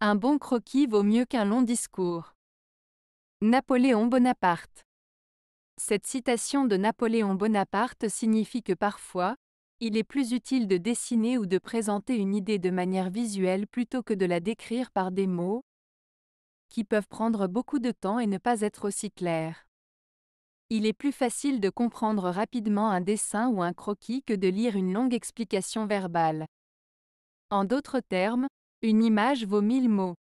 Un bon croquis vaut mieux qu'un long discours. Napoléon Bonaparte. Cette citation de Napoléon Bonaparte signifie que parfois, il est plus utile de dessiner ou de présenter une idée de manière visuelle plutôt que de la décrire par des mots qui peuvent prendre beaucoup de temps et ne pas être aussi clairs. Il est plus facile de comprendre rapidement un dessin ou un croquis que de lire une longue explication verbale. En d'autres termes, une image vaut mille mots.